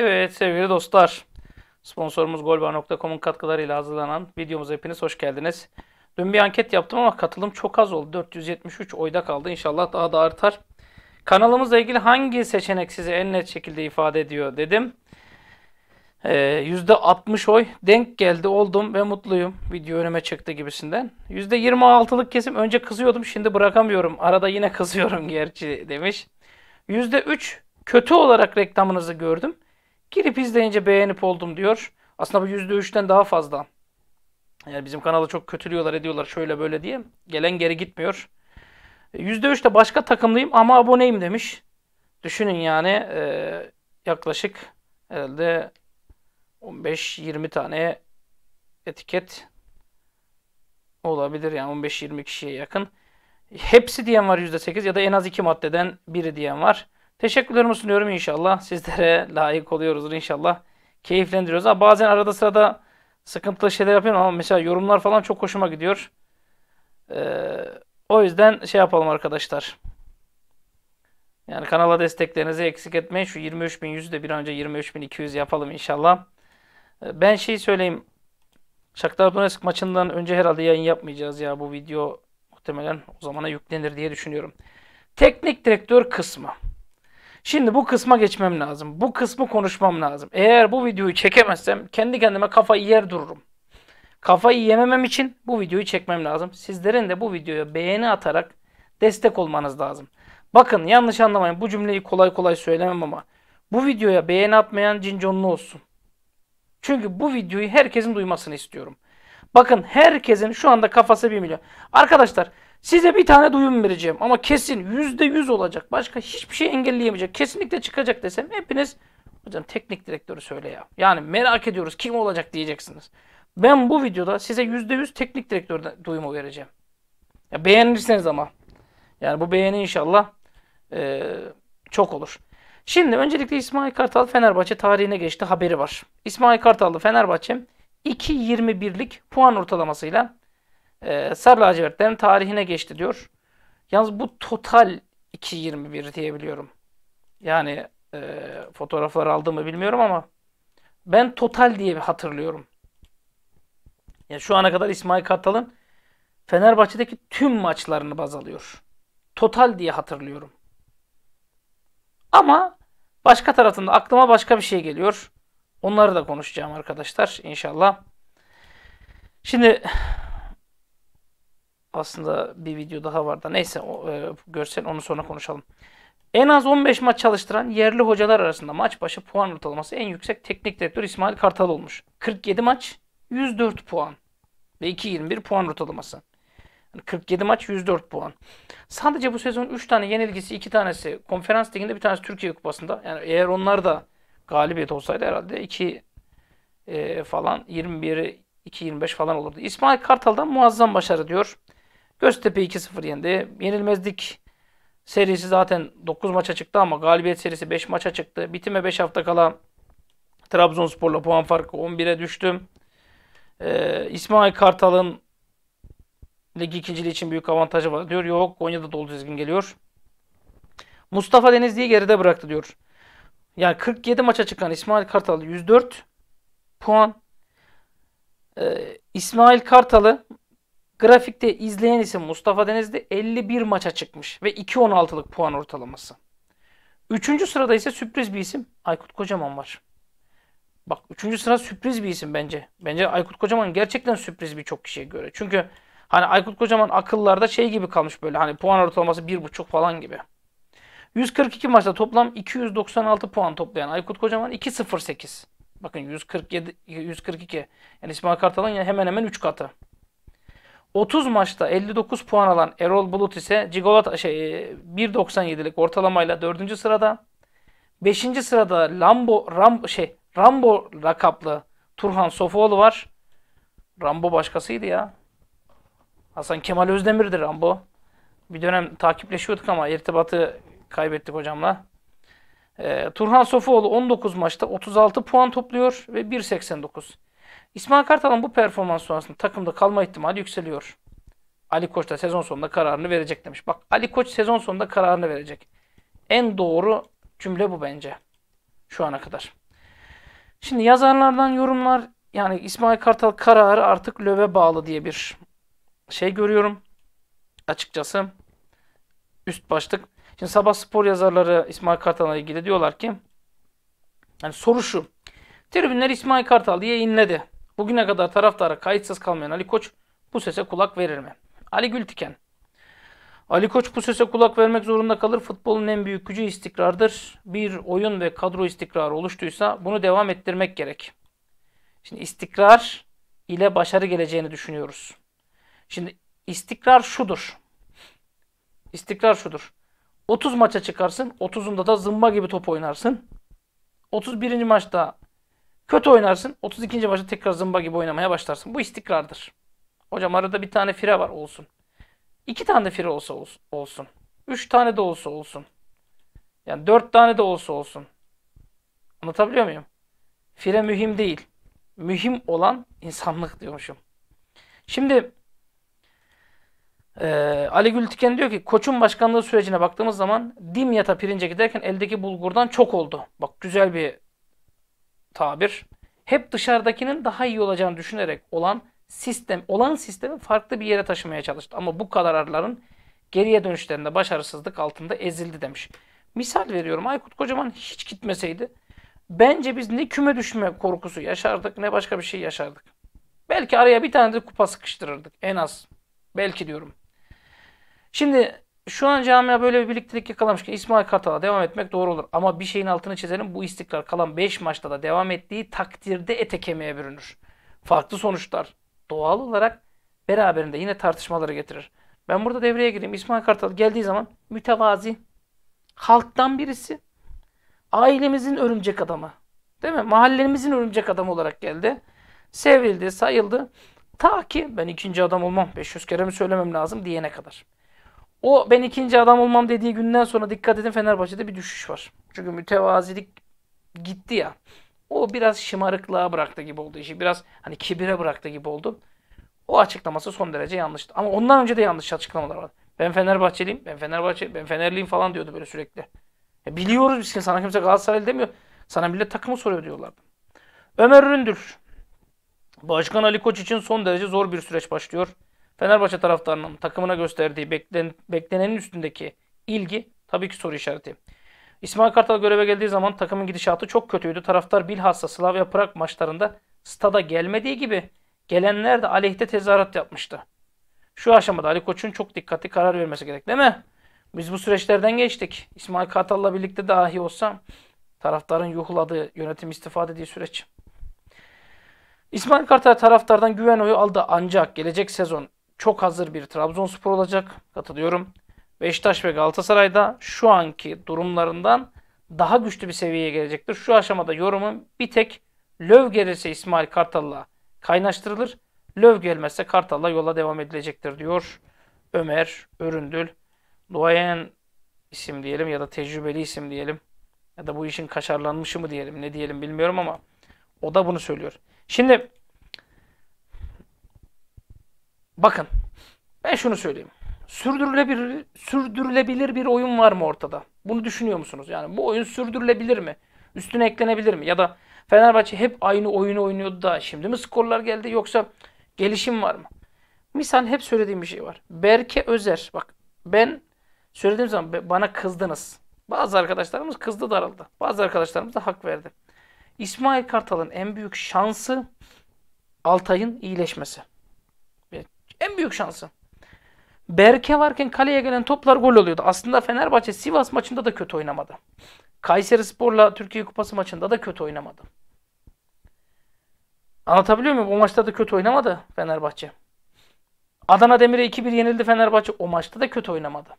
Evet sevgili dostlar, sponsorumuz golbar.com'un katkılarıyla hazırlanan videomuza hepiniz hoş geldiniz. Dün bir anket yaptım ama katılım çok az oldu. 473 oyda kaldı. İnşallah daha da artar. Kanalımızla ilgili hangi seçenek sizi en net şekilde ifade ediyor dedim. Ee, %60 oy denk geldi oldum ve mutluyum. Video önüme çıktı gibisinden. %26'lık kesim önce kızıyordum şimdi bırakamıyorum. Arada yine kızıyorum gerçi demiş. %3 kötü olarak reklamınızı gördüm. Girip izleyince beğenip oldum diyor. Aslında bu %3'ten daha fazla. Yani bizim kanalı çok kötülüyorlar ediyorlar şöyle böyle diye. Gelen geri gitmiyor. %3 e, de başka takımlıyım ama aboneyim demiş. Düşünün yani e, yaklaşık herhalde 15-20 tane etiket olabilir. Yani 15-20 kişiye yakın. Hepsi diyen var %8 ya da en az iki maddeden biri diyen var. Teşekkürlerimi sunuyorum inşallah. Sizlere layık oluyoruz inşallah. Keyiflendiriyoruz. Ha, bazen arada sırada sıkıntılı şeyler yapıyorum ama mesela yorumlar falan çok hoşuma gidiyor. Ee, o yüzden şey yapalım arkadaşlar. Yani kanala desteklerinizi eksik etmeyin. Şu 23.100'ü de bir önce 23.200 yapalım inşallah. Ee, ben şey söyleyeyim. Shakhtar Donetsk maçından önce herhalde yayın yapmayacağız ya bu video muhtemelen o zamana yüklenir diye düşünüyorum. Teknik direktör kısmı. Şimdi bu kısma geçmem lazım. Bu kısmı konuşmam lazım. Eğer bu videoyu çekemezsem kendi kendime kafayı yer dururum. Kafayı yememem için bu videoyu çekmem lazım. Sizlerin de bu videoya beğeni atarak destek olmanız lazım. Bakın yanlış anlamayın bu cümleyi kolay kolay söylemem ama bu videoya beğeni atmayan cinconlu olsun. Çünkü bu videoyu herkesin duymasını istiyorum. Bakın herkesin şu anda kafası 1 milyon. Arkadaşlar Size bir tane duyum vereceğim ama kesin yüzde yüz olacak. Başka hiçbir şey engelleyemeyecek. Kesinlikle çıkacak desem hepiniz hocam teknik direktörü söyle ya. Yani merak ediyoruz kim olacak diyeceksiniz. Ben bu videoda size yüzde yüz teknik direktör duyumu vereceğim. Ya beğenirseniz ama. Yani bu beğeni inşallah e, çok olur. Şimdi öncelikle İsmail Kartal Fenerbahçe tarihine geçti haberi var. İsmail Kartal'da Fenerbahçe 2.21'lik puan ortalamasıyla e, sarı lacivertlerin tarihine geçti diyor. Yalnız bu total 2.21 diyebiliyorum. Yani e, fotoğrafları aldığımı bilmiyorum ama ben total diye hatırlıyorum. Yani şu ana kadar İsmail Kartal'ın Fenerbahçe'deki tüm maçlarını baz alıyor. Total diye hatırlıyorum. Ama başka tarafında aklıma başka bir şey geliyor. Onları da konuşacağım arkadaşlar inşallah. Şimdi aslında bir video daha vardı. neyse o, e, görsel onu sonra konuşalım. En az 15 maç çalıştıran yerli hocalar arasında maç başı puan ortalaması en yüksek teknik direktör İsmail Kartal olmuş. 47 maç 104 puan ve 2.21 puan ortalaması. 47 maç 104 puan. Sadece bu sezon 3 tane yenilgisi 2 tanesi konferans liginde bir tanesi Türkiye kupasında. Yani eğer onlar da galibiyet olsaydı herhalde 2 e, falan 21 225 falan olurdu. İsmail Kartal'dan muazzam başarı diyor Göztepe 2-0 yendi. Yenilmezlik serisi zaten 9 maça çıktı ama galibiyet serisi 5 maça çıktı. Bitime 5 hafta kala Trabzonspor'la puan farkı 11'e düştü. Ee, İsmail Kartal'ın lig ikinciliği için büyük avantajı var diyor. Yok Konya'da dolu dizgin geliyor. Mustafa Denizli'yi geride bıraktı diyor. Yani 47 maça çıkan İsmail Kartal 104 puan. Ee, İsmail Kartal'ı Grafikte izleyen isim Mustafa Denizli 51 maça çıkmış ve 2.16'lık puan ortalaması. Üçüncü sırada ise sürpriz bir isim Aykut Kocaman var. Bak üçüncü sıra sürpriz bir isim bence. Bence Aykut Kocaman gerçekten sürpriz bir çok kişiye göre. Çünkü hani Aykut Kocaman akıllarda şey gibi kalmış böyle hani puan ortalaması 1.5 falan gibi. 142 maçta toplam 296 puan toplayan Aykut Kocaman 2.08. Bakın 147 142 yani İsmail Kartal'ın hemen hemen 3 katı. 30 maçta 59 puan alan Erol Bulut ise Cigolata şey 1.97'lik e, ortalamayla 4. sırada. 5. sırada Lambo Rambo şey Rambo lakaplı Turhan Sofuoğlu var. Rambo başkasıydı ya. Hasan Kemal Özdemirdir Rambo. Bir dönem takipleşiyorduk ama irtibatı kaybettik hocamla. Ee, Turhan Sofuoğlu 19 maçta 36 puan topluyor ve 1.89. İsmail Kartal'ın bu performans sonrasında takımda kalma ihtimali yükseliyor. Ali Koç da sezon sonunda kararını verecek demiş. Bak Ali Koç sezon sonunda kararını verecek. En doğru cümle bu bence. Şu ana kadar. Şimdi yazarlardan yorumlar yani İsmail Kartal kararı artık löve bağlı diye bir şey görüyorum. Açıkçası üst başlık. Şimdi sabah spor yazarları İsmail Kartal'la ilgili diyorlar ki yani soru şu. Tribünler İsmail Kartal diye inledi. Bugüne kadar taraftara kayıtsız kalmayan Ali Koç bu sese kulak verir mi? Ali Gültiken Ali Koç bu sese kulak vermek zorunda kalır. Futbolun en büyük gücü istikrardır. Bir oyun ve kadro istikrarı oluştuysa bunu devam ettirmek gerek. Şimdi istikrar ile başarı geleceğini düşünüyoruz. Şimdi istikrar şudur. İstikrar şudur. 30 maça çıkarsın. 30'unda da zımba gibi top oynarsın. 31. maçta Kötü oynarsın. 32. maçta tekrar zımba gibi oynamaya başlarsın. Bu istikrardır. Hocam arada bir tane fire var olsun. İki tane de fire olsa olsun. Üç tane de olsa olsun. Yani dört tane de olsa olsun. Anlatabiliyor muyum? Fire mühim değil. Mühim olan insanlık diyormuşum. Şimdi ee, Ali Gültiken diyor ki koçun başkanlığı sürecine baktığımız zaman Dimyat'a pirince giderken eldeki bulgurdan çok oldu. Bak güzel bir tabir hep dışarıdakinin daha iyi olacağını düşünerek olan sistem olan sistemi farklı bir yere taşımaya çalıştı. Ama bu kararların geriye dönüşlerinde başarısızlık altında ezildi demiş. Misal veriyorum Aykut Kocaman hiç gitmeseydi bence biz ne küme düşme korkusu yaşardık ne başka bir şey yaşardık. Belki araya bir tane de kupa sıkıştırırdık en az. Belki diyorum. Şimdi şu an camia böyle bir birliktelik yakalamışken İsmail Kartal'a devam etmek doğru olur. Ama bir şeyin altını çizelim. Bu istikrar kalan 5 maçta da devam ettiği takdirde ete kemiğe bürünür. Farklı sonuçlar doğal olarak beraberinde yine tartışmaları getirir. Ben burada devreye gireyim. İsmail Kartal geldiği zaman mütevazi, halktan birisi, ailemizin örümcek adamı. Değil mi? Mahallemizin örümcek adamı olarak geldi. Sevildi, sayıldı. Ta ki ben ikinci adam olmam, 500 kere mi söylemem lazım diyene kadar. O ben ikinci adam olmam dediği günden sonra dikkat edin Fenerbahçe'de bir düşüş var. Çünkü mütevazilik gitti ya. O biraz şımarıklığa bıraktı gibi oldu işi. Biraz hani kibire bıraktı gibi oldu. O açıklaması son derece yanlıştı. Ama ondan önce de yanlış açıklamalar var. Ben Fenerbahçeliyim, ben Fenerbahçe, ben Fenerliyim falan diyordu böyle sürekli. Ya e, biliyoruz biz ki sana kimse Galatasaraylı demiyor. Sana millet takımı soruyor diyorlardı. Ömer Ründür. Başkan Ali Koç için son derece zor bir süreç başlıyor. Fenerbahçe taraftarının takımına gösterdiği beklen, beklenenin üstündeki ilgi tabii ki soru işareti. İsmail Kartal göreve geldiği zaman takımın gidişatı çok kötüydü. Taraftar bilhassa Slavia Prag maçlarında stada gelmediği gibi gelenler de aleyhte tezahürat yapmıştı. Şu aşamada Ali Koç'un çok dikkatli karar vermesi gerek değil mi? Biz bu süreçlerden geçtik. İsmail Kartal'la birlikte dahi olsa taraftarın yuhladığı, yönetim istifade dediği süreç. İsmail Kartal taraftardan güven oyu aldı ancak gelecek sezon çok hazır bir Trabzonspor olacak. Katılıyorum. Beşiktaş ve Galatasaray da şu anki durumlarından daha güçlü bir seviyeye gelecektir. Şu aşamada yorumum bir tek Löv gelirse İsmail Kartal'la kaynaştırılır. Löv gelmezse Kartal'la yola devam edilecektir diyor Ömer Öründül. Duayen isim diyelim ya da tecrübeli isim diyelim ya da bu işin kaşarlanmışı mı diyelim ne diyelim bilmiyorum ama o da bunu söylüyor. Şimdi Bakın, ben şunu söyleyeyim. Sürdürülebilir, sürdürülebilir bir oyun var mı ortada? Bunu düşünüyor musunuz? Yani bu oyun sürdürülebilir mi? Üstüne eklenebilir mi? Ya da Fenerbahçe hep aynı oyunu oynuyordu da şimdi mi skorlar geldi yoksa gelişim var mı? Misal hep söylediğim bir şey var. Berke Özer. Bak ben söylediğim zaman bana kızdınız. Bazı arkadaşlarımız kızdı daraldı. Bazı arkadaşlarımız da hak verdi. İsmail Kartal'ın en büyük şansı Altay'ın iyileşmesi. En büyük şansı. Berke varken kaleye gelen toplar gol oluyordu. Aslında Fenerbahçe Sivas maçında da kötü oynamadı. Kayseri Spor'la Türkiye Kupası maçında da kötü oynamadı. Anlatabiliyor muyum? O maçta da kötü oynamadı Fenerbahçe. Adana Demir'e 2-1 yenildi Fenerbahçe. O maçta da kötü oynamadı.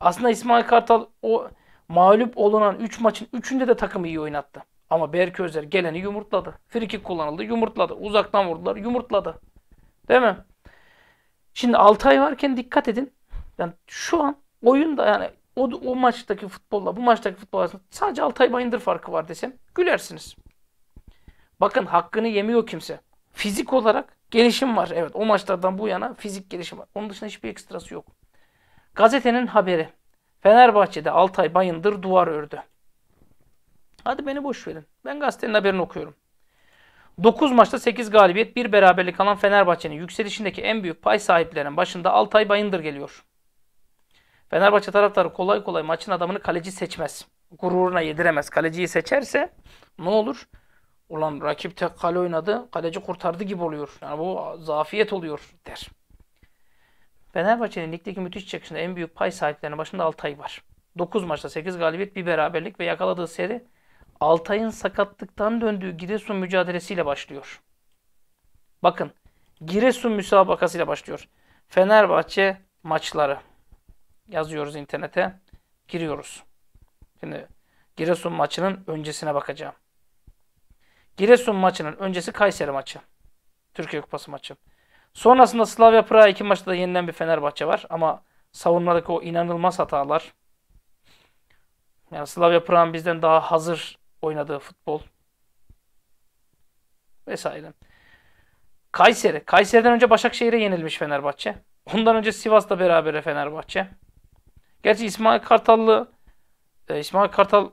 Aslında İsmail Kartal o mağlup olunan 3 üç maçın 3'ünde de takımı iyi oynattı. Ama Berke Özer geleni yumurtladı. Frikik kullanıldı, yumurtladı. Uzaktan vurdular, yumurtladı. Değil mi? Şimdi 6 ay varken dikkat edin. Yani şu an oyunda yani o, o maçtaki futbolla bu maçtaki futbol arasında sadece 6 ay bayındır farkı var desem gülersiniz. Bakın hakkını yemiyor kimse. Fizik olarak gelişim var. Evet o maçlardan bu yana fizik gelişim var. Onun dışında hiçbir ekstrası yok. Gazetenin haberi. Fenerbahçe'de Altay Bayındır duvar ördü. Hadi beni boş verin. Ben gazetenin haberini okuyorum. 9 maçta 8 galibiyet, 1 beraberlik alan Fenerbahçe'nin yükselişindeki en büyük pay sahiplerinin başında Altay Bayındır geliyor. Fenerbahçe taraftarı kolay kolay maçın adamını kaleci seçmez. Gururuna yediremez. Kaleciyi seçerse ne olur? Ulan rakip tek kale oynadı, kaleci kurtardı gibi oluyor. Yani bu zafiyet oluyor der. Fenerbahçe'nin ligdeki müthiş çıkışında en büyük pay sahiplerinin başında Altay var. 9 maçta 8 galibiyet, bir beraberlik ve yakaladığı seri Altay'ın sakatlıktan döndüğü Giresun mücadelesiyle başlıyor. Bakın Giresun müsabakasıyla başlıyor. Fenerbahçe maçları yazıyoruz internete. Giriyoruz. Şimdi Giresun maçının öncesine bakacağım. Giresun maçının öncesi Kayseri maçı. Türkiye Kupası maçı. Sonrasında Slavia Praha iki maçta da yeniden bir Fenerbahçe var. Ama savunmadaki o inanılmaz hatalar. Yani Slavia Praha'nın bizden daha hazır oynadığı futbol vesaire. Kayseri. Kayseri'den önce Başakşehir'e yenilmiş Fenerbahçe. Ondan önce Sivas'ta beraber Fenerbahçe. Gerçi İsmail Kartallı e, İsmail Kartal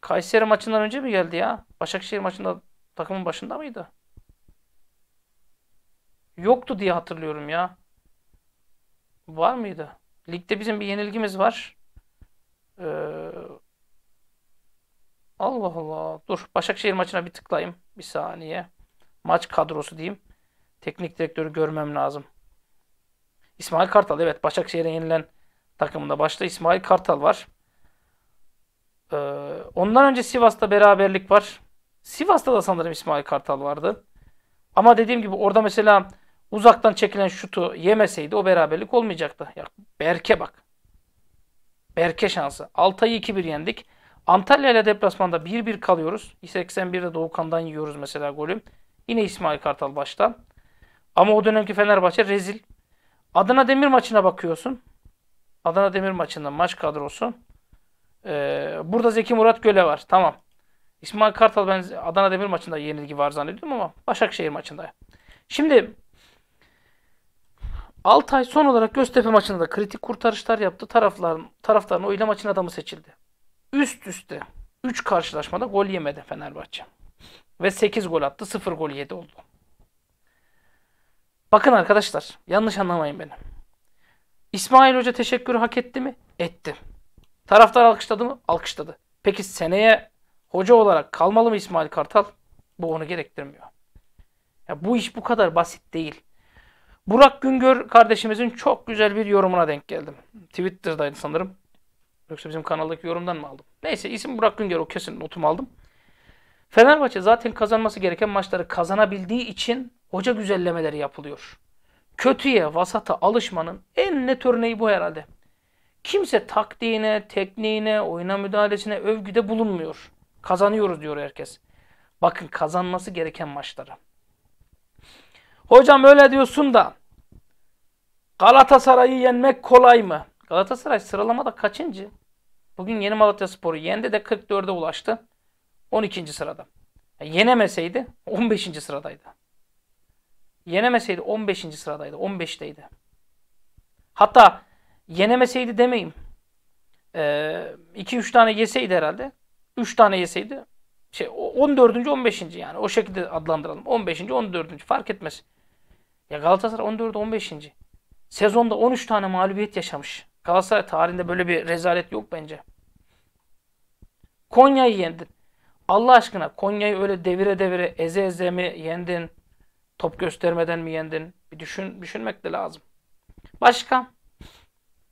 Kayseri maçından önce mi geldi ya? Başakşehir maçında takımın başında mıydı? Yoktu diye hatırlıyorum ya. Var mıydı? Ligde bizim bir yenilgimiz var. Ee, Allah Allah. Dur Başakşehir maçına bir tıklayayım. Bir saniye. Maç kadrosu diyeyim. Teknik direktörü görmem lazım. İsmail Kartal evet Başakşehir'e yenilen takımında başta İsmail Kartal var. Ee, ondan önce Sivas'ta beraberlik var. Sivas'ta da sanırım İsmail Kartal vardı. Ama dediğim gibi orada mesela uzaktan çekilen şutu yemeseydi o beraberlik olmayacaktı. Ya Berke bak. Berke şansı. Altay'ı 2-1 yendik. Antalya ile deplasmanda 1-1 kalıyoruz. 81'de Doğukan'dan yiyoruz mesela golü. Yine İsmail Kartal baştan. Ama o dönemki Fenerbahçe rezil. Adana Demir maçına bakıyorsun. Adana Demir maçında maç kadrosu. Ee, burada Zeki Murat Göle var. Tamam. İsmail Kartal ben Adana Demir maçında yenilgi var zannediyorum ama Başakşehir maçında. Şimdi ay son olarak Göztepe maçında da kritik kurtarışlar yaptı. Tarafların, taraftarın oyla maçın adamı seçildi. Üst üste 3 karşılaşmada gol yemedi Fenerbahçe. Ve 8 gol attı, 0 gol yedi oldu. Bakın arkadaşlar, yanlış anlamayın beni. İsmail Hoca teşekkürü hak etti mi? Etti. Taraftar alkışladı mı? Alkışladı. Peki seneye hoca olarak kalmalı mı İsmail Kartal? Bu onu gerektirmiyor. Ya bu iş bu kadar basit değil. Burak Güngör kardeşimizin çok güzel bir yorumuna denk geldim. Twitter'daydı sanırım. Yoksa bizim kanaldaki yorumdan mı aldım? Neyse isim Burak Günger o kesin notumu aldım. Fenerbahçe zaten kazanması gereken maçları kazanabildiği için hoca güzellemeleri yapılıyor. Kötüye, vasata alışmanın en net örneği bu herhalde. Kimse taktiğine, tekniğine, oyuna müdahalesine övgüde bulunmuyor. Kazanıyoruz diyor herkes. Bakın kazanması gereken maçları. Hocam öyle diyorsun da Galatasaray'ı yenmek kolay mı? Galatasaray sıralamada kaçıncı? Bugün Yeni Malatya Sporu yendi de 44'e ulaştı. 12. sırada. yenemeseydi 15. sıradaydı. Yenemeseydi 15. sıradaydı. 15'teydi. Hatta yenemeseydi demeyim. 2-3 ee, tane yeseydi herhalde. 3 tane yeseydi şey 14. 15. yani o şekilde adlandıralım. 15. 14. fark etmez. Ya Galatasaray 14. 15. Sezonda 13 tane mağlubiyet yaşamış. Galatasaray tarihinde böyle bir rezalet yok bence. Konya'yı yendin. Allah aşkına Konya'yı öyle devire devire eze eze mi yendin? Top göstermeden mi yendin? Bir düşün, düşünmek de lazım. Başka?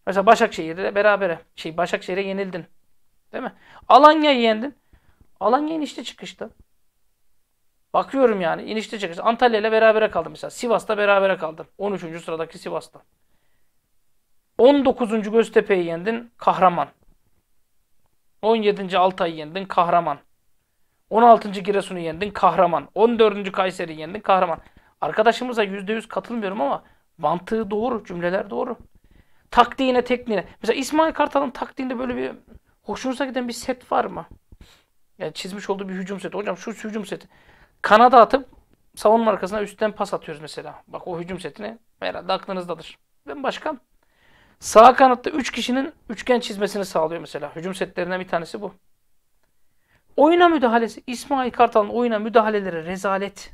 Mesela Başakşehir'de berabere. Şey, Başakşehir'e yenildin. Değil mi? Alanya'yı yendin. Alanya inişte çıkışta. Bakıyorum yani inişte çıkışta. Antalya ile berabere kaldım mesela. Sivas'ta berabere kaldım. 13. sıradaki Sivas'ta. 19. Göztepe'yi yendin kahraman. 17. Altay'ı yendin kahraman. 16. Giresun'u yendin kahraman. 14. Kayseri'yi yendin kahraman. Arkadaşımıza %100 katılmıyorum ama mantığı doğru, cümleler doğru. Taktiğine, tekniğine. Mesela İsmail Kartal'ın taktiğinde böyle bir hoşunuza giden bir set var mı? Yani çizmiş olduğu bir hücum seti. Hocam şu hücum seti. Kanada atıp savunma arkasına üstten pas atıyoruz mesela. Bak o hücum setini herhalde aklınızdadır. Ben başkan. Sağ kanatta 3 üç kişinin üçgen çizmesini sağlıyor mesela. Hücum setlerinden bir tanesi bu. Oyuna müdahalesi. İsmail Kartal'ın oyuna müdahaleleri rezalet.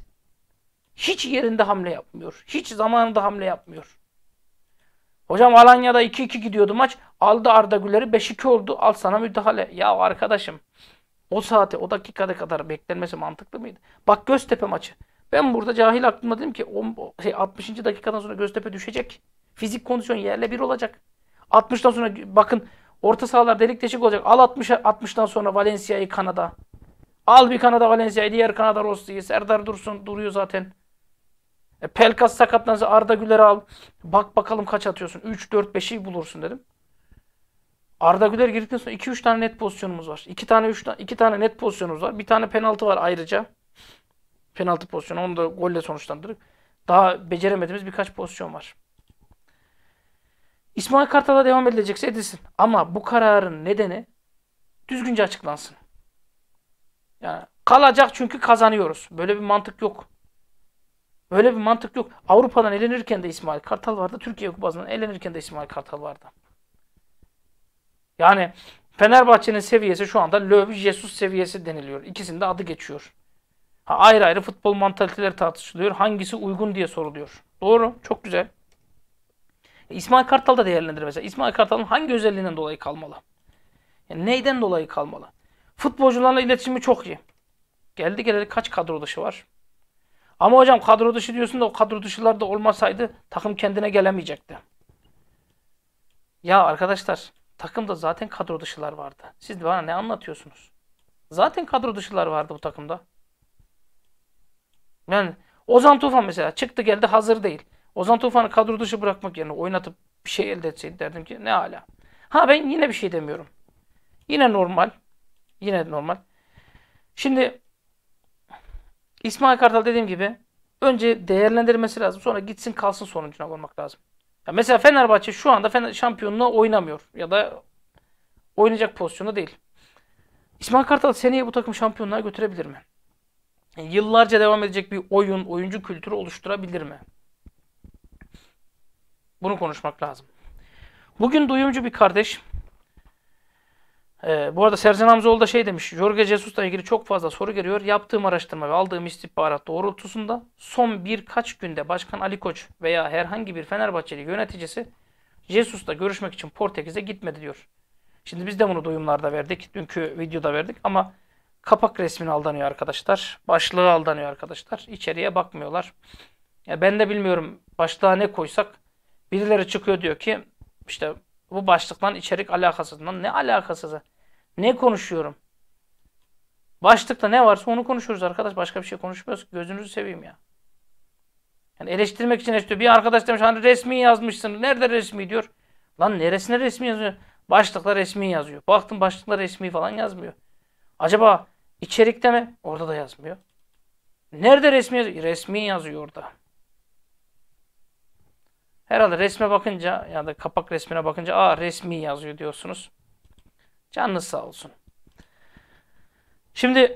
Hiç yerinde hamle yapmıyor. Hiç zamanında hamle yapmıyor. Hocam Alanya'da 2-2 gidiyordu maç. Aldı Arda Güler'i 5-2 oldu. Al sana müdahale. Ya arkadaşım o saate o dakikada kadar beklenmesi mantıklı mıydı? Bak Göztepe maçı. Ben burada cahil aklımda dedim ki 10, şey 60. dakikadan sonra Göztepe düşecek. Fizik kondisyon yerle bir olacak. 60'tan sonra bakın orta sahalar delik deşik olacak. Al 60 60'tan sonra Valencia'yı Kanada. Al bir Kanada Valencia'yı, diğer Kanada Rossi'yi. Serdar Dursun duruyor zaten. E, Pelkas sakatlansa Arda Güler'i al. Bak bakalım kaç atıyorsun. 3 4 5'i bulursun dedim. Arda Güler girdikten sonra 2 3 tane net pozisyonumuz var. 2 tane 3 tane 2 tane net pozisyonumuz var. Bir tane penaltı var ayrıca. Penaltı pozisyonu onu da golle sonuçlandırdık. Daha beceremediğimiz birkaç pozisyon var. İsmail Kartal'a devam edilecekse edilsin. Ama bu kararın nedeni düzgünce açıklansın. Yani kalacak çünkü kazanıyoruz. Böyle bir mantık yok. Böyle bir mantık yok. Avrupa'dan elenirken de İsmail Kartal vardı. Türkiye Kupası'ndan elenirken de İsmail Kartal vardı. Yani Fenerbahçe'nin seviyesi şu anda Löw, Jesus seviyesi deniliyor. İkisinde adı geçiyor. Ha, ayrı ayrı futbol mantaliteleri tartışılıyor. Hangisi uygun diye soruluyor. Doğru. Çok güzel. İsmail Kartal da değerlendirir mesela. İsmail Kartal'ın hangi özelliğinden dolayı kalmalı? Yani neyden dolayı kalmalı? Futbolcularla iletişimi çok iyi. Geldi geleli kaç kadro dışı var? Ama hocam kadro dışı diyorsun da o kadro dışılar da olmasaydı takım kendine gelemeyecekti. Ya arkadaşlar takımda zaten kadro dışılar vardı. Siz bana ne anlatıyorsunuz? Zaten kadro dışılar vardı bu takımda. Yani Ozan Tufan mesela çıktı geldi hazır değil. Ozan Tufan'ı kadro dışı bırakmak yerine oynatıp bir şey elde etseydi derdim ki ne hala? Ha ben yine bir şey demiyorum. Yine normal. Yine normal. Şimdi İsmail Kartal dediğim gibi önce değerlendirmesi lazım. Sonra gitsin kalsın sonucuna vurmak lazım. Ya mesela Fenerbahçe şu anda Fener şampiyonluğa oynamıyor. Ya da oynayacak pozisyonda değil. İsmail Kartal seneye bu takım şampiyonluğa götürebilir mi? Yani yıllarca devam edecek bir oyun, oyuncu kültürü oluşturabilir mi? Bunu konuşmak lazım. Bugün duyumcu bir kardeş. Ee, bu arada Sercan Hamzoğlu da şey demiş. Jorge Jesus'la ilgili çok fazla soru geliyor. Yaptığım araştırma ve aldığım istihbarat doğrultusunda son birkaç günde Başkan Ali Koç veya herhangi bir Fenerbahçeli yöneticisi Jesus'la görüşmek için Portekiz'e gitmedi diyor. Şimdi biz de bunu duyumlarda verdik. Dünkü videoda verdik ama kapak resmini aldanıyor arkadaşlar. Başlığı aldanıyor arkadaşlar. İçeriye bakmıyorlar. Ya ben de bilmiyorum başlığa ne koysak Birileri çıkıyor diyor ki işte bu başlıktan içerik alakasından ne alakası? Ne konuşuyorum? Başlıkta ne varsa onu konuşuruz arkadaş. Başka bir şey konuşmuyoruz Gözünüzü seveyim ya. Yani eleştirmek için eleştiriyor. Bir arkadaş demiş hani resmi yazmışsın. Nerede resmi diyor. Lan neresine resmi yazıyor? Başlıkla resmi yazıyor. Baktım başlıkla resmi falan yazmıyor. Acaba içerikte mi? Orada da yazmıyor. Nerede resmi yazıyor? Resmi yazıyor orada. Herhalde resme bakınca ya da kapak resmine bakınca aa resmi yazıyor diyorsunuz. Canınız sağ olsun. Şimdi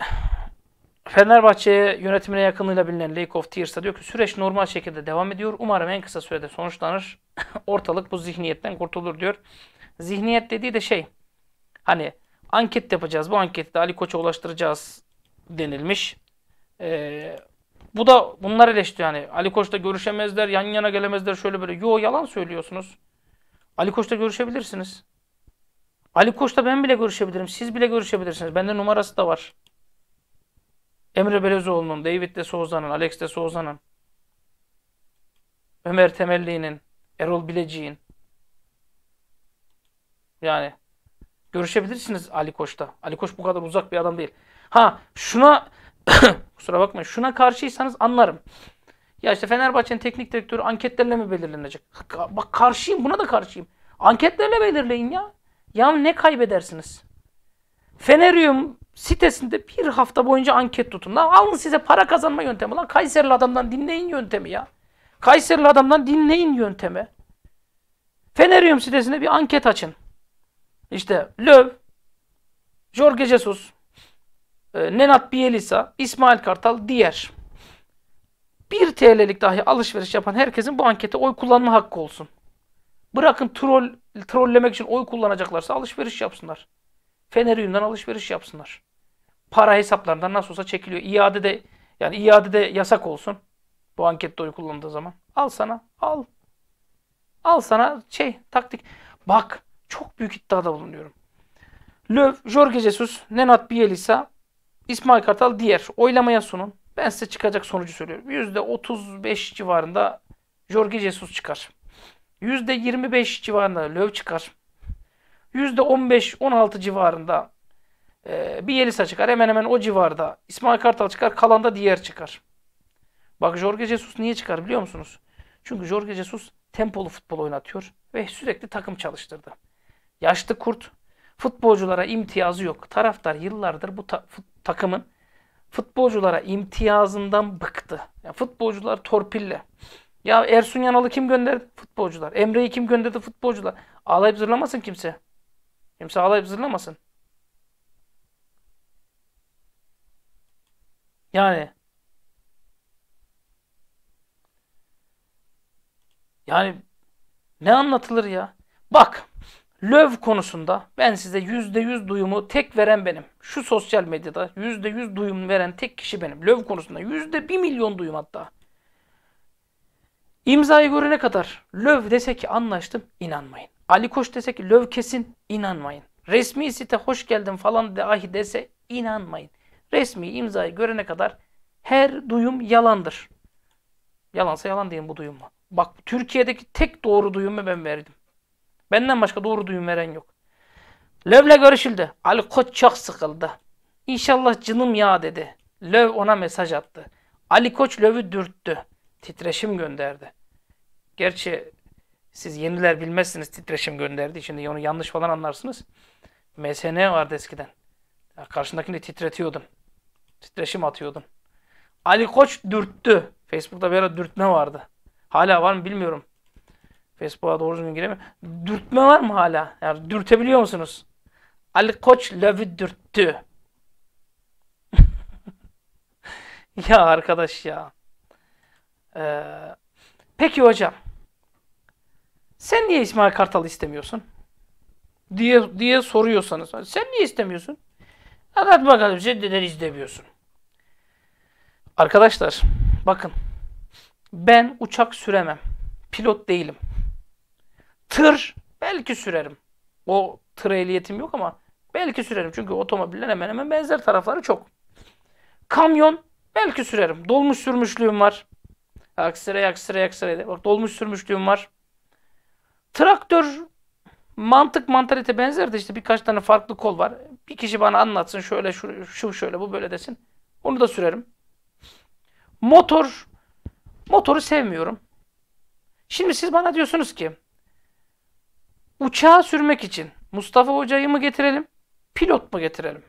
Fenerbahçe yönetimine yakınlığıyla bilinen Lake of Tears'ta diyor ki süreç normal şekilde devam ediyor. Umarım en kısa sürede sonuçlanır. Ortalık bu zihniyetten kurtulur diyor. Zihniyet dediği de şey hani anket yapacağız. Bu anketi de Ali Koç'a ulaştıracağız denilmiş. Ee, bu da bunlar eleştiriyor yani. Ali Koç'ta görüşemezler, yan yana gelemezler şöyle böyle. Yo yalan söylüyorsunuz. Ali Koç'ta görüşebilirsiniz. Ali Koç'ta ben bile görüşebilirim. Siz bile görüşebilirsiniz. Bende numarası da var. Emre Belezoğlu'nun, David de Soğuzanın, Alex de Soğuzanın, Ömer Temelli'nin, Erol Bileci'nin. Yani görüşebilirsiniz Ali Koç'ta. Ali Koç bu kadar uzak bir adam değil. Ha şuna kusura bakmayın şuna karşıysanız anlarım. Ya işte Fenerbahçe'nin teknik direktörü anketlerle mi belirlenecek? Bak karşıyım buna da karşıyım. Anketlerle belirleyin ya. Ya ne kaybedersiniz? Fenerium sitesinde bir hafta boyunca anket tutun. Lan alın size para kazanma yöntemi. Lan Kayserili adamdan dinleyin yöntemi ya. Kayserili adamdan dinleyin yöntemi. Fenerium sitesinde bir anket açın. İşte Löv, Jorge Jesus, ee, Nenat Bielisa, İsmail Kartal, diğer. 1 TL'lik dahi alışveriş yapan herkesin bu ankete oy kullanma hakkı olsun. Bırakın troll, trollemek için oy kullanacaklarsa alışveriş yapsınlar. Fenerium'dan alışveriş yapsınlar. Para hesaplarından nasıl olsa çekiliyor. İade de yani iade de yasak olsun. Bu ankette oy kullandığı zaman. Al sana. Al. Al sana şey taktik. Bak çok büyük iddiada bulunuyorum. Löw, Jorge Jesus, Nenat Bielisa, İsmail Kartal diğer. Oylamaya sunun. Ben size çıkacak sonucu söylüyorum. %35 civarında Jorge Jesus çıkar. %25 civarında Löw çıkar. %15-16 civarında e, bir Yelisa çıkar. Hemen hemen o civarda İsmail Kartal çıkar. Kalanda diğer çıkar. Bak Jorge Jesus niye çıkar biliyor musunuz? Çünkü Jorge Jesus tempolu futbol oynatıyor ve sürekli takım çalıştırdı. Yaşlı kurt Futbolculara imtiyazı yok. Taraftar yıllardır bu ta takımın futbolculara imtiyazından bıktı. Yani futbolcular torpille. Ya Ersun Yanal'ı kim gönderdi? Futbolcular. Emre'yi kim gönderdi? Futbolcular. Ağlayıp zırlamasın kimse. Kimse ağlayıp zırlamasın. Yani yani ne anlatılır ya? Bak Löv konusunda ben size %100 duyumu tek veren benim. Şu sosyal medyada %100 duyum veren tek kişi benim. Löv konusunda %1 milyon duyum hatta. İmzayı görene kadar löv dese ki anlaştım inanmayın. Ali Koç dese ki löv kesin inanmayın. Resmi site hoş geldin falan dahi dese inanmayın. Resmi imzayı görene kadar her duyum yalandır. Yalansa yalan diyeyim bu duyumu. Bak Türkiye'deki tek doğru duyumu ben verdim. Benden başka doğru düğün veren yok. Löv'le görüşüldü. Ali Koç çok sıkıldı. İnşallah canım ya dedi. Löv ona mesaj attı. Ali Koç Löv'ü dürttü. Titreşim gönderdi. Gerçi siz yeniler bilmezsiniz titreşim gönderdi. Şimdi onu yanlış falan anlarsınız. MSN vardı eskiden. Ya karşındakini titretiyordun. Titreşim atıyordun. Ali Koç dürttü. Facebook'ta bir ara dürtme vardı. Hala var mı bilmiyorum. Facebook'a doğru düzgün giremiyor. Dürtme var mı hala? Yani dürtebiliyor musunuz? Ali Koç Löv'ü dürttü. ya arkadaş ya. Ee, peki hocam. Sen niye İsmail Kartal istemiyorsun? Diye diye soruyorsanız. Sen niye istemiyorsun? Anlat bakalım sen neden izlemiyorsun? Arkadaşlar bakın. Ben uçak süremem. Pilot değilim. Tır belki sürerim. O tır ehliyetim yok ama belki sürerim. Çünkü otomobiller hemen hemen benzer tarafları çok. Kamyon belki sürerim. Dolmuş sürmüşlüğüm var. Aksire aksire aksire de. Bak dolmuş sürmüşlüğüm var. Traktör mantık mantalite benzer de işte birkaç tane farklı kol var. Bir kişi bana anlatsın şöyle şu, şu şöyle bu böyle desin. Onu da sürerim. Motor motoru sevmiyorum. Şimdi siz bana diyorsunuz ki Uçağa sürmek için Mustafa Hoca'yı mı getirelim, pilot mu getirelim?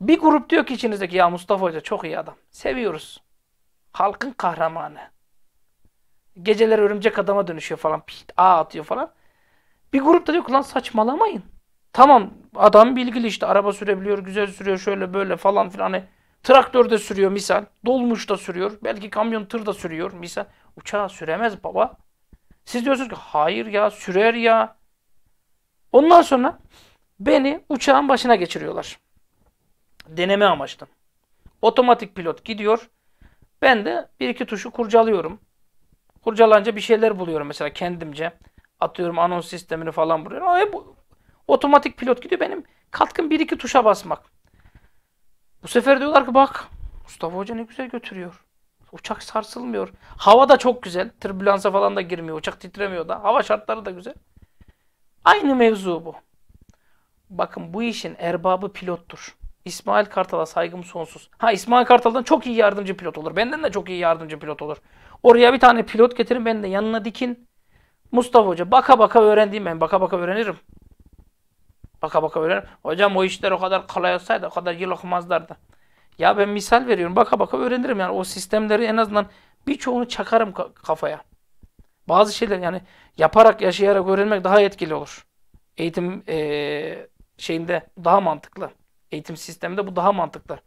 Bir grup diyor ki içinizdeki ya Mustafa Hoca çok iyi adam. Seviyoruz. Halkın kahramanı. Geceleri örümcek adama dönüşüyor falan. Pişt, ağ atıyor falan. Bir grup da diyor ki lan saçmalamayın. Tamam adam bilgili işte araba sürebiliyor, güzel sürüyor şöyle böyle falan filan. Hani, traktör de sürüyor misal. Dolmuş da sürüyor. Belki kamyon tır da sürüyor misal. Uçağa süremez baba. Siz diyorsunuz ki hayır ya sürer ya. Ondan sonra beni uçağın başına geçiriyorlar. Deneme amaçlı. Otomatik pilot gidiyor. Ben de bir iki tuşu kurcalıyorum. Kurcalanca bir şeyler buluyorum mesela kendimce. Atıyorum anons sistemini falan buluyorum. Ama bu otomatik pilot gidiyor. Benim katkım bir iki tuşa basmak. Bu sefer diyorlar ki bak Mustafa Hoca ne güzel götürüyor. Uçak sarsılmıyor. Hava da çok güzel. Türbülansa falan da girmiyor. Uçak titremiyor da. Hava şartları da güzel. Aynı mevzu bu. Bakın bu işin erbabı pilottur. İsmail Kartal'a saygım sonsuz. Ha İsmail Kartal'dan çok iyi yardımcı pilot olur. Benden de çok iyi yardımcı pilot olur. Oraya bir tane pilot getirin beni de yanına dikin. Mustafa Hoca baka baka öğrendiğim ben baka baka öğrenirim. Baka baka öğrenirim. Hocam o işler o kadar kolay olsaydı o kadar yıl okumazlardı. Ya ben misal veriyorum baka baka öğrenirim yani o sistemleri en azından birçoğunu çakarım kafaya. Bazı şeyler yani yaparak, yaşayarak öğrenmek daha etkili olur. Eğitim e, şeyinde daha mantıklı. Eğitim sisteminde bu daha mantıklı.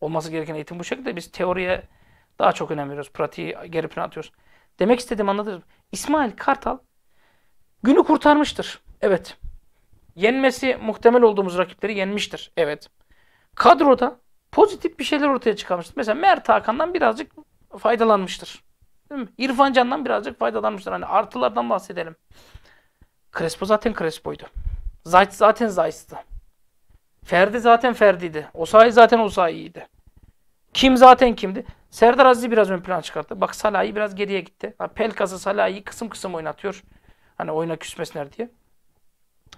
Olması gereken eğitim bu şekilde. Biz teoriye daha çok önem veriyoruz. Pratiği geri plan atıyoruz. Demek istediğim anladınız mı? İsmail Kartal günü kurtarmıştır. Evet. Yenmesi muhtemel olduğumuz rakipleri yenmiştir. Evet. Kadroda pozitif bir şeyler ortaya çıkarmıştır. Mesela Mert Hakan'dan birazcık faydalanmıştır. Değil mi? İrfan Can'dan birazcık faydalanmışlar. Hani artılardan bahsedelim. Crespo zaten Crespo'ydu. Zayt zaten Zayt'tı. Ferdi zaten Ferdi'ydi. Osayi zaten Osayi'ydi. Kim zaten kimdi? Serdar Aziz'i biraz ön plana çıkarttı. Bak Salah'ı biraz geriye gitti. Ha, Pelkas'ı Salah'ı kısım kısım oynatıyor. Hani oyuna küsmesinler diye.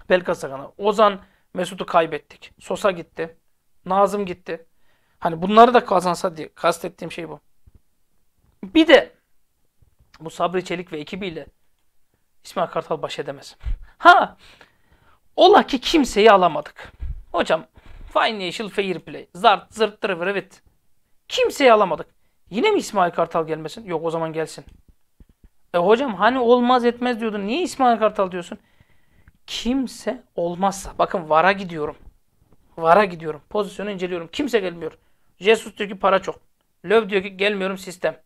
Pelkas kanı. Ozan Mesut'u kaybettik. Sosa gitti. Nazım gitti. Hani bunları da kazansa diye kastettiğim şey bu. Bir de bu Sabri Çelik ve ekibiyle İsmail Kartal baş edemez. Ha! Ola ki kimseyi alamadık. Hocam financial fair play, zart, zırt, evet. Kimseyi alamadık. Yine mi İsmail Kartal gelmesin? Yok o zaman gelsin. E hocam hani olmaz etmez diyordun. Niye İsmail Kartal diyorsun? Kimse olmazsa. Bakın VAR'a gidiyorum. VAR'a gidiyorum. Pozisyonu inceliyorum. Kimse gelmiyor. Jesus diyor ki para çok. Löv diyor ki gelmiyorum sistem.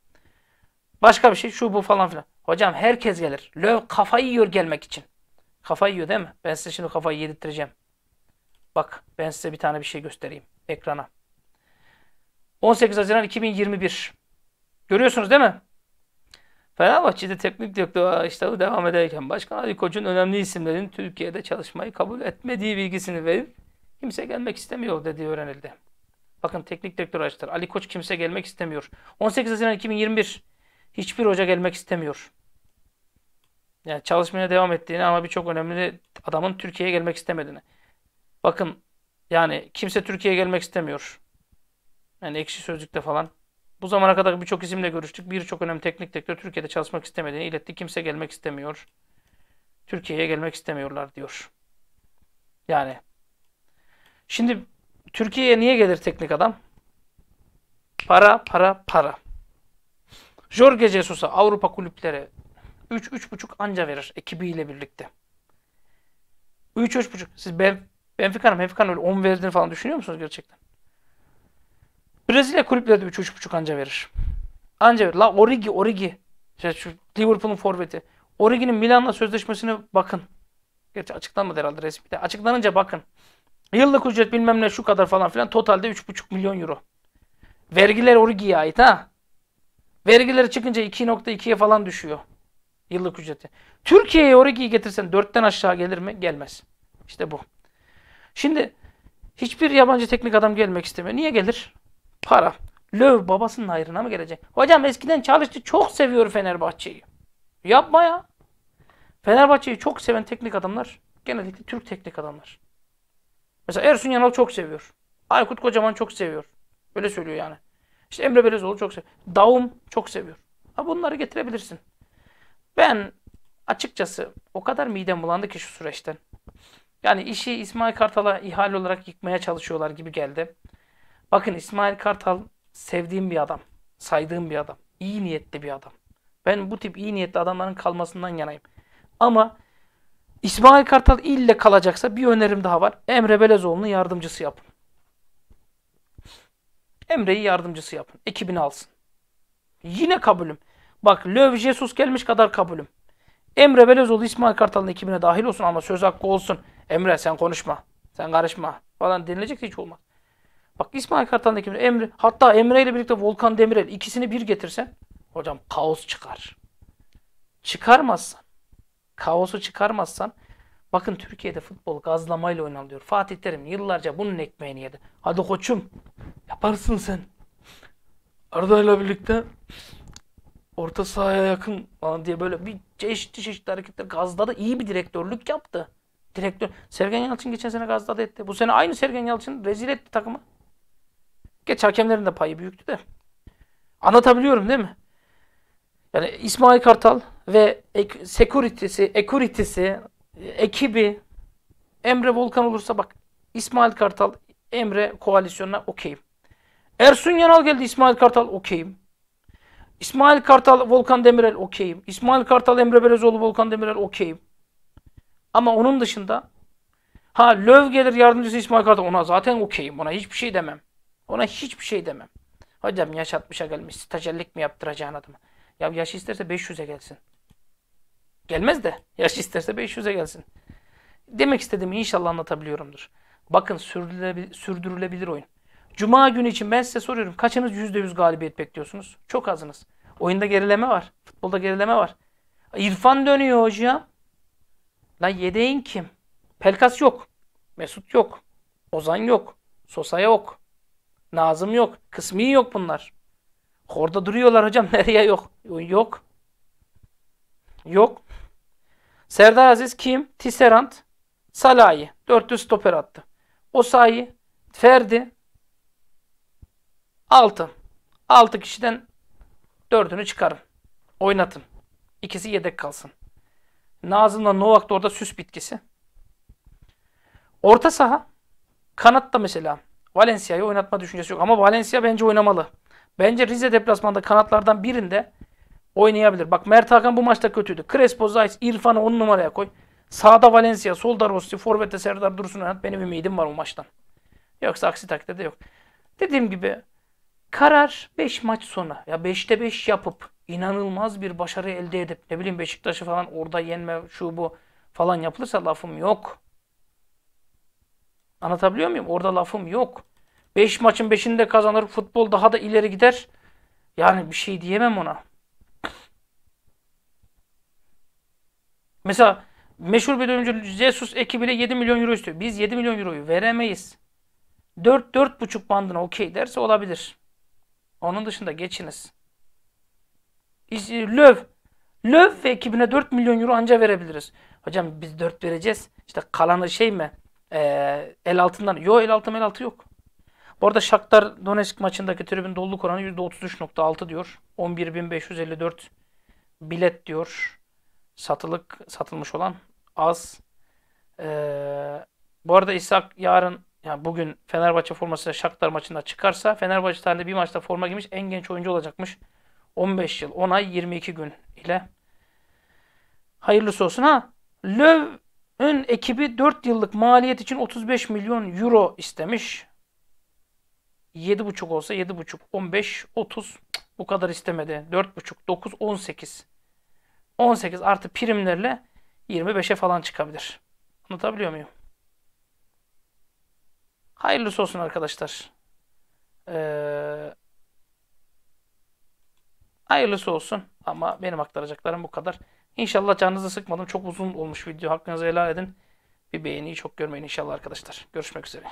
Başka bir şey şu bu falan filan. Hocam herkes gelir. Löv kafayı yiyor gelmek için. Kafayı yiyor değil mi? Ben size şimdi kafayı yedirttireceğim. Bak ben size bir tane bir şey göstereyim ekrana. 18 Haziran 2021. Görüyorsunuz değil mi? Fenerbahçe'de teknik direktör işleri devam ederken Başkan Ali Koç'un önemli isimlerin Türkiye'de çalışmayı kabul etmediği bilgisini verip kimse gelmek istemiyor dediği öğrenildi. Bakın teknik direktör araçlar Ali Koç kimse gelmek istemiyor. 18 Haziran 2021 hiçbir hoca gelmek istemiyor. Yani çalışmaya devam ettiğini ama birçok önemli adamın Türkiye'ye gelmek istemediğini. Bakın yani kimse Türkiye'ye gelmek istemiyor. Yani ekşi sözlükte falan. Bu zamana kadar birçok isimle görüştük. Birçok önemli teknik direktör Türkiye'de çalışmak istemediğini iletti. Kimse gelmek istemiyor. Türkiye'ye gelmek istemiyorlar diyor. Yani. Şimdi Türkiye'ye niye gelir teknik adam? Para, para, para. Jorge Jesus'a Avrupa kulüpleri 3-3,5 anca verir ekibiyle birlikte. 3-3,5. Siz Benfica'nın Benfica'nın öyle 10 verdiğini falan düşünüyor musunuz gerçekten? Brezilya kulüpleri de 3-3,5 anca verir. Anca verir. La Origi, Origi. İşte şu Liverpool'un forveti. Origi'nin Milan'la sözleşmesine bakın. Gerçi açıklanmadı herhalde resmi de. Açıklanınca bakın. Yıllık ücret bilmem ne şu kadar falan filan. Totalde 3,5 milyon euro. Vergiler Origi'ye ait ha. Vergileri çıkınca 2.2'ye falan düşüyor yıllık ücreti. Türkiye'ye Origi'yi getirsen 4'ten aşağı gelir mi? Gelmez. İşte bu. Şimdi hiçbir yabancı teknik adam gelmek istemiyor. Niye gelir? Para. Löv babasının ayrına mı gelecek? Hocam eskiden çalıştı çok seviyor Fenerbahçe'yi. Yapma ya. Fenerbahçe'yi çok seven teknik adamlar genellikle Türk teknik adamlar. Mesela Ersun Yanal çok seviyor. Aykut Kocaman çok seviyor. Öyle söylüyor yani. İşte Emre Belezoğlu çok seviyor. Daum çok seviyor. Ha bunları getirebilirsin. Ben açıkçası o kadar midem bulandı ki şu süreçten. Yani işi İsmail Kartal'a ihale olarak yıkmaya çalışıyorlar gibi geldi. Bakın İsmail Kartal sevdiğim bir adam. Saydığım bir adam. iyi niyetli bir adam. Ben bu tip iyi niyetli adamların kalmasından yanayım. Ama İsmail Kartal ille kalacaksa bir önerim daha var. Emre Belezoğlu'nu yardımcısı yapın. Emre'yi yardımcısı yapın. Ekibini alsın. Yine kabulüm. Bak Löv Jesus gelmiş kadar kabulüm. Emre Belözoğlu, İsmail Kartal'ın ekibine dahil olsun ama söz hakkı olsun. Emre sen konuşma. Sen karışma falan denilecek hiç olmaz. Bak İsmail Kartal'ın ekibine Emre hatta Emre ile birlikte Volkan Demirel ikisini bir getirsen hocam kaos çıkar. Çıkarmazsan kaosu çıkarmazsan Bakın Türkiye'de futbol gazlamayla oynanıyor. Fatih Terim yıllarca bunun ekmeğini yedi. Hadi koçum yaparsın sen. Arda'yla birlikte orta sahaya yakın falan diye böyle bir çeşitli çeşitli hareketler gazladı. İyi bir direktörlük yaptı. Direktör Sergen Yalçın geçen sene gazladı etti. Bu sene aynı Sergen Yalçın rezil etti takımı. Geç hakemlerin de payı büyüktü de. Anlatabiliyorum değil mi? Yani İsmail Kartal ve ek, security'si, ekibi Emre Volkan olursa bak İsmail Kartal Emre koalisyonuna okeyim. Ersun Yanal geldi İsmail Kartal okeyim. İsmail Kartal Volkan Demirel okeyim. İsmail Kartal Emre Belezoğlu Volkan Demirel okeyim. Ama onun dışında ha Löv gelir yardımcısı İsmail Kartal ona zaten okeyim. Ona hiçbir şey demem. Ona hiçbir şey demem. Hocam yaş 60'a gelmiş. Stajyerlik mi yaptıracaksın adama? Ya yaş isterse 500'e gelsin. Gelmez de. Yaş isterse 500'e gelsin. Demek istediğimi inşallah anlatabiliyorumdur. Bakın sürdürülebilir, sürdürülebilir oyun. Cuma günü için ben size soruyorum. Kaçınız %100 galibiyet bekliyorsunuz? Çok azınız. Oyunda gerileme var. Futbolda gerileme var. İrfan dönüyor hocam. Lan yedeğin kim? Pelkas yok. Mesut yok. Ozan yok. Sosa yok. Nazım yok. Kısmi yok bunlar. Orada duruyorlar hocam. Nereye yok? Yok. Yok. Serdar Aziz kim? Tisserand, Salahi. 400 stoper attı. Osayi, Ferdi, altı. Altı kişiden dördünü çıkarın. Oynatın. İkisi yedek kalsın. Nazım'la Novak da orada süs bitkisi. Orta saha. Kanatta mesela. Valencia'yı oynatma düşüncesi yok. Ama Valencia bence oynamalı. Bence Rize deplasmanda kanatlardan birinde Oynayabilir. Bak Mert Hakan bu maçta kötüydü. Crespo, Zayt, İrfan'ı 10 numaraya koy. Sağda Valencia, solda Rossi, Forvet'te Serdar Dursun Önat. Benim ümidim var bu maçtan. Yoksa aksi takdirde yok. Dediğim gibi karar 5 maç sonra. Ya 5'te 5 beş yapıp inanılmaz bir başarı elde edip ne bileyim Beşiktaş'ı falan orada yenme şu bu falan yapılırsa lafım yok. Anlatabiliyor muyum? Orada lafım yok. 5 beş maçın 5'ini de kazanır. Futbol daha da ileri gider. Yani bir şey diyemem ona. Mesela meşhur bir dönemci Jesus ekibiyle 7 milyon euro istiyor. Biz 7 milyon euroyu veremeyiz. 4 4,5 bandına okey derse olabilir. Onun dışında geçiniz. Löv. Löv ve ekibine 4 milyon euro anca verebiliriz. Hocam biz 4 vereceğiz. İşte kalanı şey mi? Ee, el altından. Yo el altı el altı yok. Bu arada Shakhtar Donetsk maçındaki tribün doluluk oranı %33.6 diyor. 11.554 bilet diyor satılık satılmış olan az. Ee, bu arada İshak yarın yani bugün Fenerbahçe formasıyla Shakhtar maçında çıkarsa Fenerbahçe tarihinde bir maçta forma giymiş en genç oyuncu olacakmış. 15 yıl 10 ay 22 gün ile. Hayırlısı olsun ha. Löv'ün ekibi 4 yıllık maliyet için 35 milyon euro istemiş. 7,5 olsa 7,5 15 30 bu kadar istemedi. 4,5 9 18 18 artı primlerle 25'e falan çıkabilir. Anlatabiliyor muyum? Hayırlısı olsun arkadaşlar. Ee, hayırlısı olsun. Ama benim aktaracaklarım bu kadar. İnşallah canınızı sıkmadım. Çok uzun olmuş video. Hakkınızı helal edin. Bir beğeniyi çok görmeyin inşallah arkadaşlar. Görüşmek üzere.